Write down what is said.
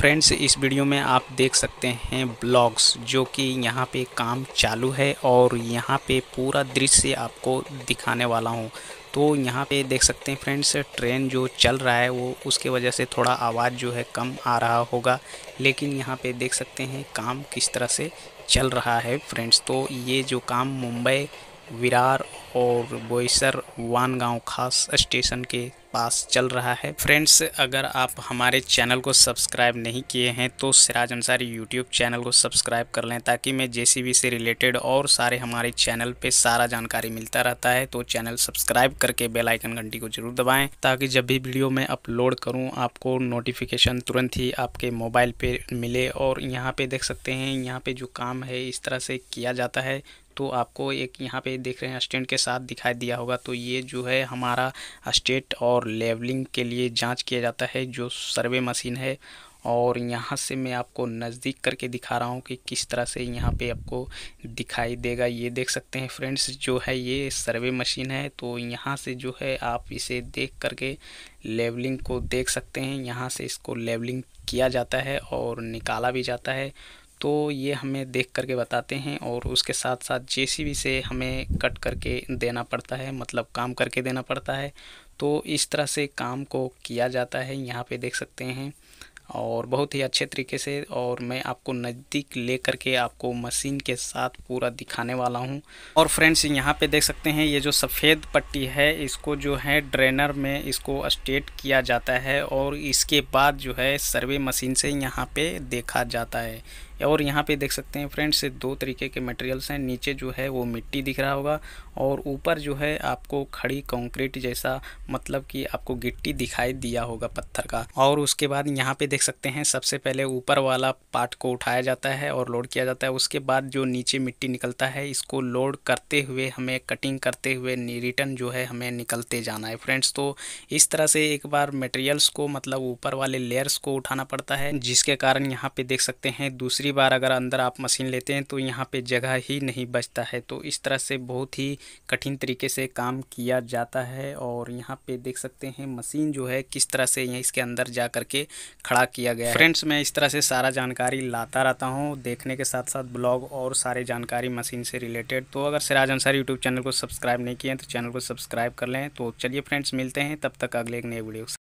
friends इस video में आप देख सकते हैं ब्लॉग्स जो कि यहाँ पे काम चालू है और यहाँ पे पूरा दृश्य आपको दिखाने वाला हूँ तो यहाँ पे देख सकते हैं फ्रेंड्स ट्रेन जो चल रहा है वो उसके वजह से थोड़ा आवाज़ जो है कम आ रहा होगा लेकिन यहाँ पे देख सकते हैं काम किस तरह से चल रहा है फ्रेंड्स तो ये जो काम मुंबई विरार और बोईसर वान गांव खास स्टेशन के पास चल रहा है फ्रेंड्स अगर आप हमारे चैनल को सब्सक्राइब नहीं किए हैं तो सिराज अंसारी यूट्यूब चैनल को सब्सक्राइब कर लें ताकि मैं जे से रिलेटेड और सारे हमारे चैनल पे सारा जानकारी मिलता रहता है तो चैनल सब्सक्राइब करके बेल आइकन घंटी को जरूर दबाएं ताकि जब भी वीडियो मैं अपलोड करूँ आपको नोटिफिकेशन तुरंत ही आपके मोबाइल पर मिले और यहाँ पर देख सकते हैं यहाँ पर जो काम है इस तरह से किया जाता है तो आपको एक यहाँ पे देख रहे हैं स्टैंड के साथ दिखाई दिया होगा तो ये जो है हमारा स्टेट और लेवलिंग के लिए जांच किया जाता है जो सर्वे मशीन है और यहाँ से मैं आपको नज़दीक करके दिखा रहा हूँ कि किस तरह से यहाँ पे आपको दिखाई देगा ये देख सकते हैं फ्रेंड्स जो है ये सर्वे मशीन है तो यहाँ से जो है आप इसे देख करके लेवलिंग को देख सकते हैं यहाँ से इसको लेवलिंग किया जाता है और निकाला भी जाता है तो ये हमें देख करके बताते हैं और उसके साथ साथ जे से हमें कट करके देना पड़ता है मतलब काम करके देना पड़ता है तो इस तरह से काम को किया जाता है यहाँ पे देख सकते हैं और बहुत ही अच्छे तरीके से और मैं आपको नज़दीक ले करके आपको मशीन के साथ पूरा दिखाने वाला हूँ और फ्रेंड्स यहाँ पे देख सकते हैं ये जो सफ़ेद पट्टी है इसको जो है ड्रेनर में इसको स्टेट किया जाता है और इसके बाद जो है सर्वे मशीन से यहाँ पे देखा जाता है और यहाँ पे देख सकते हैं फ्रेंड्स दो तरीके के मटेरियल्स हैं नीचे जो है वो मिट्टी दिख रहा होगा और ऊपर जो है आपको खड़ी कंक्रीट जैसा मतलब कि आपको गिट्टी दिखाई दिया होगा पत्थर का और उसके बाद यहाँ पे देख सकते हैं सबसे पहले ऊपर वाला पार्ट को उठाया जाता है और लोड किया जाता है उसके बाद जो नीचे मिट्टी निकलता है इसको लोड करते हुए हमें कटिंग करते हुए रिटर्न जो है हमें निकलते जाना है फ्रेंड्स तो इस तरह से एक बार मटेरियल्स को मतलब ऊपर वाले लेयर्स को उठाना पड़ता है जिसके कारण यहाँ पे देख सकते हैं दूसरी दूसरी बार अगर अंदर आप मशीन लेते हैं तो यहाँ पे जगह ही नहीं बचता है तो इस तरह से बहुत ही कठिन तरीके से काम किया जाता है और यहाँ पे देख सकते हैं मशीन जो है किस तरह से यहाँ इसके अंदर जा कर के खड़ा किया गया फ्रेंड्स मैं इस तरह से सारा जानकारी लाता रहता हूँ देखने के साथ साथ ब्लॉग और सारे जानकारी मशीन से रिलेटेड तो अगर सिराज अंसारी यूट्यूब चैनल को सब्सक्राइब नहीं किए तो चैनल को सब्सक्राइब कर लें तो चलिए फ्रेंड्स मिलते हैं तब तक अगले एक नए वीडियो